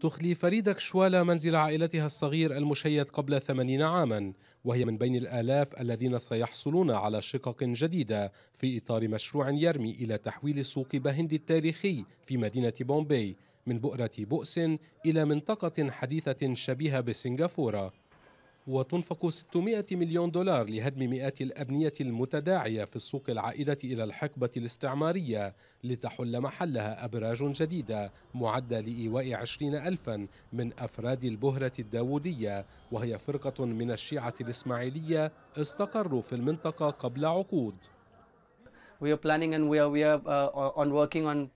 تخلي فريدة كشوالا منزل عائلتها الصغير المشيد قبل ثمانين عاما وهي من بين الآلاف الذين سيحصلون على شقق جديدة في إطار مشروع يرمي إلى تحويل سوق بهند التاريخي في مدينة بومبي من بؤرة بؤس إلى منطقة حديثة شبيهة بسنغافورة وتنفق 600 مليون دولار لهدم مئات الأبنية المتداعية في السوق العائدة إلى الحقبة الاستعمارية لتحل محلها أبراج جديدة معدة لإيواء 20 ألفا من أفراد البهرة الداودية وهي فرقة من الشيعة الإسماعيلية استقروا في المنطقة قبل عقود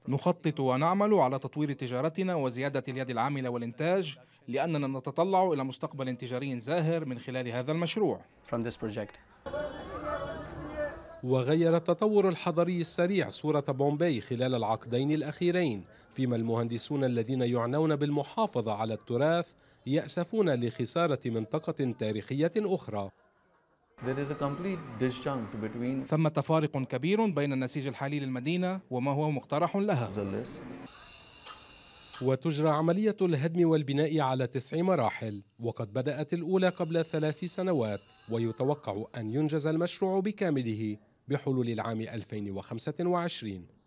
نخطط ونعمل على تطوير تجارتنا وزيادة اليد العاملة والإنتاج لأننا نتطلع إلى مستقبل تجاري زاهر من خلال هذا المشروع وغير التطور الحضري السريع صورة بومبي خلال العقدين الأخيرين فيما المهندسون الذين يعنون بالمحافظة على التراث يأسفون لخسارة منطقة تاريخية أخرى ثمة فارق كبير بين النسيج الحالي للمدينة وما هو مقترح لها وتجرى عملية الهدم والبناء على تسع مراحل وقد بدأت الأولى قبل ثلاث سنوات ويتوقع أن ينجز المشروع بكامله بحلول العام 2025